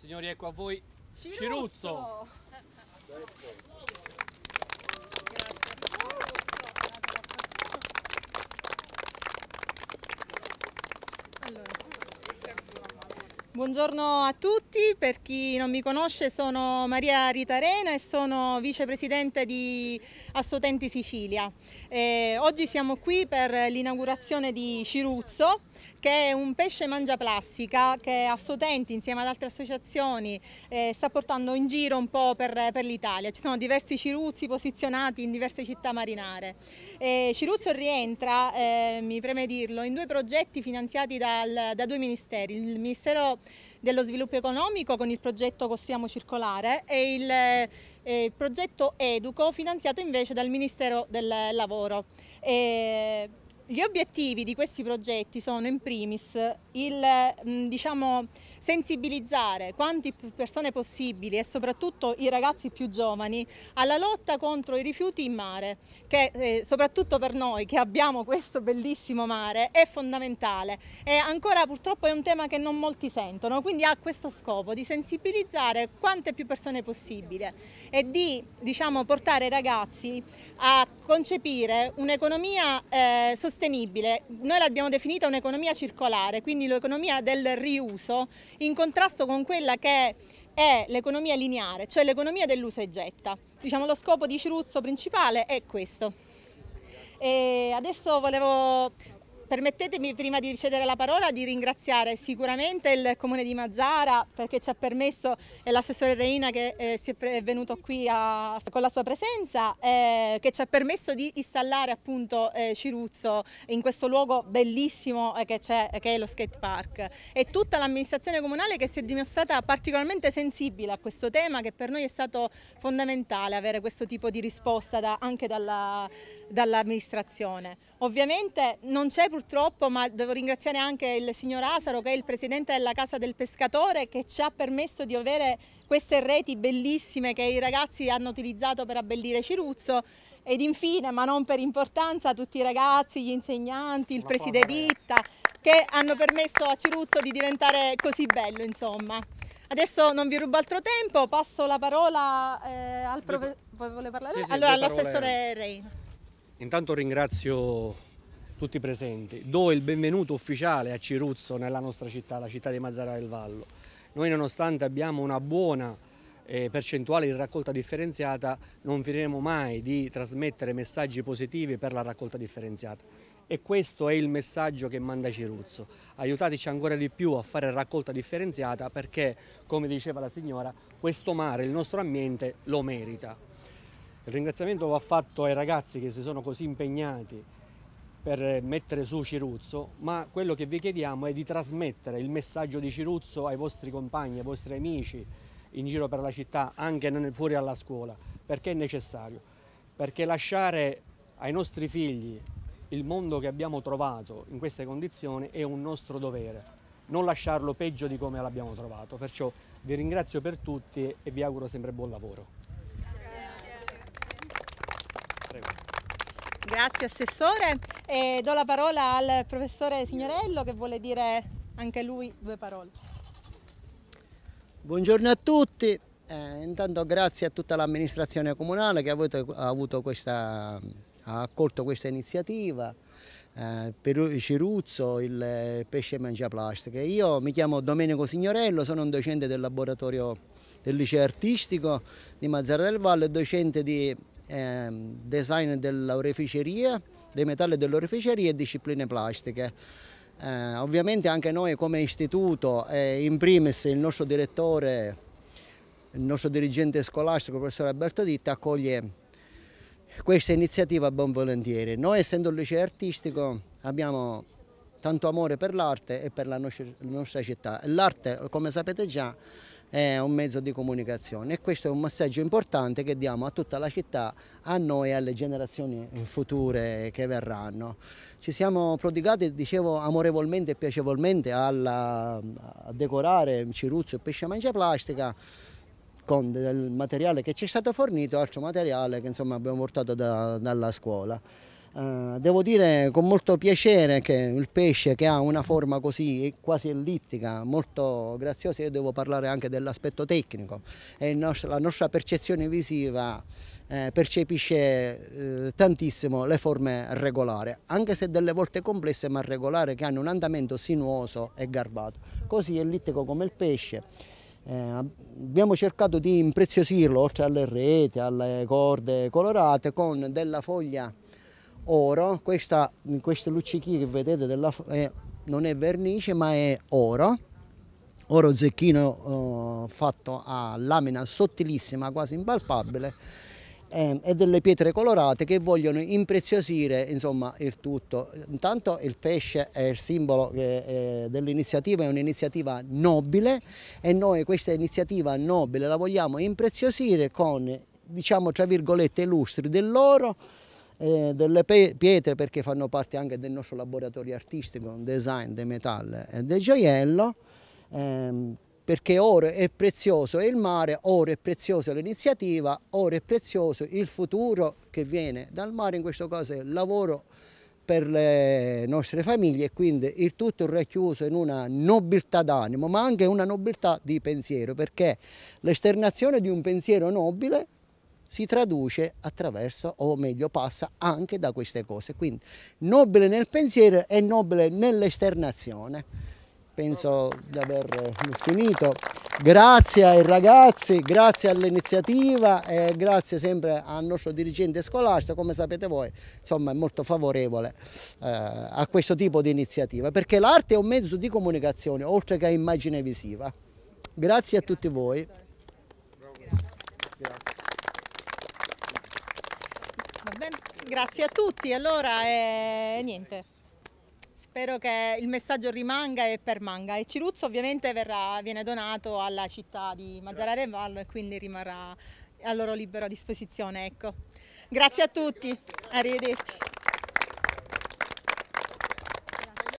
Signori, ecco a voi Ciruzzo. Ciruzzo. Buongiorno a tutti, per chi non mi conosce sono Maria Ritarena e sono vicepresidente di Assotenti Sicilia. E eh, oggi siamo qui per l'inaugurazione di Ciruzzo che è un pesce mangia plastica che Assotenti insieme ad altre associazioni eh, sta portando in giro un po' per, per l'Italia. Ci sono diversi ciruzzi posizionati in diverse città marinare. E eh, Ciruzzo rientra, eh, mi preme dirlo, in due progetti finanziati dal, da due ministeri, il Ministero dello sviluppo economico con il progetto Costruiamo Circolare e il, eh, progetto Educo finanziato invece dal Ministero del Lavoro. E gli obiettivi di questi progetti sono in primis il mm, diciamo, sensibilizzare quante più persone possibili e soprattutto i ragazzi più giovani alla lotta contro i rifiuti in mare, che eh, soprattutto per noi che abbiamo questo bellissimo mare è fondamentale e ancora purtroppo è un tema che non molti sentono, quindi ha questo scopo di sensibilizzare quante più persone possibile e di diciamo, portare i ragazzi a concepire un'economia eh, sostenibile. Noi l'abbiamo definita un'economia circolare, quindi quindi l'economia del riuso, in contrasto con quella che è l'economia lineare, cioè l'economia dell'usa e getta. Diciamo lo scopo di Ciruzzo principale è questo. E adesso volevo Permettetemi prima di cedere la parola di ringraziare sicuramente il comune di Mazzara perché ci ha permesso e l'assessore Reina che eh, si è venuto qui a, con la sua presenza eh, che ci ha permesso di installare appunto eh, Ciruzzo in questo luogo bellissimo eh, che, c'è, eh, che è lo skate park e tutta l'amministrazione comunale che si è dimostrata particolarmente sensibile a questo tema che per noi è stato fondamentale avere questo tipo di risposta da, anche dall'amministrazione. Ovviamente non c'è purtroppo purtroppo, ma devo ringraziare anche il signor Asaro che è il presidente della Casa del Pescatore che ci ha permesso di avere queste reti bellissime che i ragazzi hanno utilizzato per abbellire Ciruzzo ed infine, ma non per importanza, tutti i ragazzi, gli insegnanti, il preside Ditta che hanno permesso a Ciruzzo di diventare così bello insomma. Adesso non vi rubo altro tempo, passo la parola eh, al professore. Sì, sì, allora, all'assessore parole... Reina. Intanto ringrazio tutti presenti. Do il benvenuto ufficiale a Ciruzzo nella nostra città, la città di Mazzara del Vallo. Noi nonostante abbiamo una buona eh, percentuale di raccolta differenziata non finiremo mai di trasmettere messaggi positivi per la raccolta differenziata. E questo è il messaggio che manda Ciruzzo. Aiutateci ancora di più a fare raccolta differenziata perché, come diceva la signora, questo mare, il nostro ambiente, lo merita. Il ringraziamento va fatto ai ragazzi che si sono così impegnati per mettere su Ciruzzo, ma quello che vi chiediamo è di trasmettere il messaggio di Ciruzzo ai vostri compagni, ai vostri amici in giro per la città, anche fuori dalla scuola, perché è necessario. Perché lasciare ai nostri figli il mondo che abbiamo trovato in queste condizioni è un nostro dovere, non lasciarlo peggio di come l'abbiamo trovato. Perciò vi ringrazio per tutti e vi auguro sempre buon lavoro. Prego. Grazie Assessore e do la parola al professore Signorello che vuole dire anche lui due parole. Buongiorno a tutti, eh, intanto grazie a tutta l'amministrazione comunale che ha, questa, ha accolto questa iniziativa. Eh, per Ciruzzo il eh, pesce mangia plastica. Io mi chiamo Domenico Signorello, sono un docente del laboratorio del liceo artistico di Mazzara del Valle, docente di ehm, design dell'oreficeria, dei metalli dell'oreficeria e discipline plastiche. Eh, ovviamente anche noi come istituto, eh, in primis il nostro direttore, il nostro dirigente scolastico, il professor Alberto Ditta, accoglie questa iniziativa ben volentieri. Noi essendo un liceo artistico abbiamo tanto amore per l'arte e per la nostra città. L'arte, come sapete già, è un mezzo di comunicazione e questo è un messaggio importante che diamo a tutta la città, a noi e alle generazioni future che verranno. Ci siamo prodigati, dicevo, amorevolmente e piacevolmente alla, a decorare Ciruzzo e Pesce Mangia Plastica con del materiale che ci è stato fornito, altro materiale che insomma, abbiamo portato da, dalla scuola. Eh, devo dire con molto piacere che il pesce che ha una forma così quasi ellittica, molto graziosa, io devo parlare anche dell'aspetto tecnico, e la nostra percezione visiva eh, percepisce eh, tantissimo le forme regolari, anche se delle volte complesse ma regolari che hanno un andamento sinuoso e garbato, così ellittico come il pesce. Eh, abbiamo cercato di impreziosirlo oltre alle reti, alle corde colorate con della foglia oro, questa, queste luccichie che vedete della, eh, non è vernice ma è oro, oro zecchino eh, fatto a lamina sottilissima, quasi impalpabile eh, e delle pietre colorate che vogliono impreziosire insomma il tutto. Intanto il pesce è il simbolo eh, dell'iniziativa, è un'iniziativa nobile e noi questa iniziativa nobile la vogliamo impreziosire con diciamo tra virgolette lustri dell'oro eh, delle pietre perché fanno parte anche del nostro laboratorio artistico, design, dei metallo e del gioiello, ehm, perché ora è prezioso il mare, ora è preziosa l'iniziativa, ora è prezioso il futuro che viene dal mare, in questo caso è il lavoro per le nostre famiglie e quindi il tutto racchiuso in una nobiltà d'animo ma anche una nobiltà di pensiero perché l'esternazione di un pensiero nobile si traduce attraverso, o meglio passa anche da queste cose. Quindi nobile nel pensiero e nobile nell'esternazione. Penso di aver finito. Grazie ai ragazzi, grazie all'iniziativa e grazie sempre al nostro dirigente scolastico, come sapete voi, insomma è molto favorevole eh, a questo tipo di iniziativa, perché l'arte è un mezzo di comunicazione, oltre che a immagine visiva. Grazie a tutti voi. Grazie. Grazie a tutti, allora eh, niente. Spero che il messaggio rimanga e permanga e Ciruzzo ovviamente verrà, viene donato alla città di Mazzarare Vallo e quindi rimarrà a loro libero disposizione. Ecco. Grazie, grazie a tutti, grazie, arrivederci.